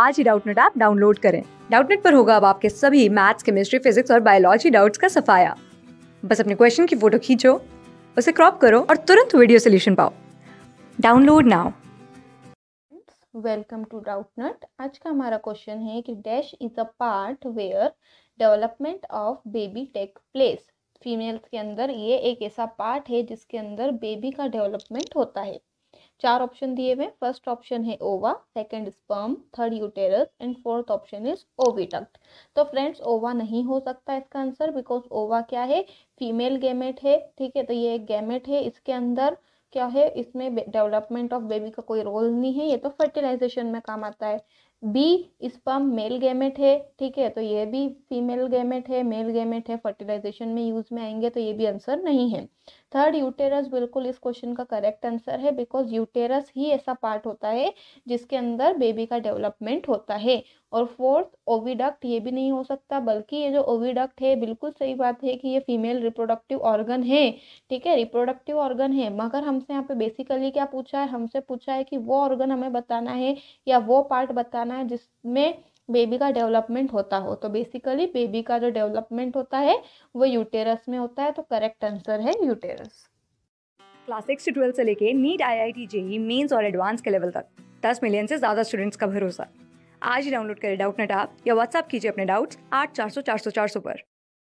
आज ही Doubtnut app download करें डाउटनेट पर होगा अब आपके सभी मैथ्स केमिस्ट्री फिजिक्स और बायोलॉजी डाउट्स का सफाया बस अपने क्वेश्चन की फोटो खींचो उसे क्रॉप करो और तुरंत वीडियो सोल्यूशन पाओ download now welcome to Doubtnut आज का हमारा क्वेश्चन है कि dash is a part where development of baby take place females के अंदर ये एक ऐसा पार्ट है जिसके अंदर बेबी का डेवलपमेंट होता है चार ऑप्शन दिए हुए फर्स्ट ऑप्शन है ova second sperm third uterus and fourth option is oviduct तो फ्रेंड्स ओवा नहीं हो सकता इसका आंसर बिकॉज ओवा क्या है फीमेल गैमेट है ठीक है तो ये एक गैमेट है इसके अंदर क्या है इसमें डेवलपमेंट ऑफ बेबी का कोई रोल नहीं है ये तो फर्टिलाइजेशन में काम आता है बी स्पम मेल गैमेट है ठीक है तो ये भी फीमेल गैमेट है मेल गैमेट है फर्टिलाइजेशन में यूज़ में आएंगे तो ये भी आंसर नहीं है थर्ड यूटेरस बिल्कुल इस क्वेश्चन का करेक्ट आंसर है बिकॉज यूटेरस ही ऐसा पार्ट होता है जिसके अंदर बेबी का डेवलपमेंट होता है और फोर्थ ओविडक्ट ये भी नहीं हो सकता बल्कि ये जो ओविडक्ट है बिल्कुल सही बात है कि ये फीमेल रिप्रोडक्टिव ऑर्गन है ठीक है रिप्रोडक्टिव ऑर्गन है मगर हमसे यहाँ पे बेसिकली क्या पूछा है हमसे पूछा है कि वो ऑर्गन हमें बताना है या वो पार्ट बताना बनाना है जिसमें बेबी का डेवलपमेंट होता हो तो बेसिकली बेबी का जो डेवलपमेंट होता है वो यूटेरस में होता है तो करेक्ट आंसर है यूटेरस क्लास सिक्स से ट्वेल्थ से लेके NEET I I T JEE mains और एडवांस के लेवल तक दस मिलियन से ज़्यादा स्टूडेंट्स का भरोसा आज ही डाउनलोड करें डाउट नेट आप या व्हाट्सअप कीजिए अपने डाउट्स आठ चार सौ चार सौ चार सौ पर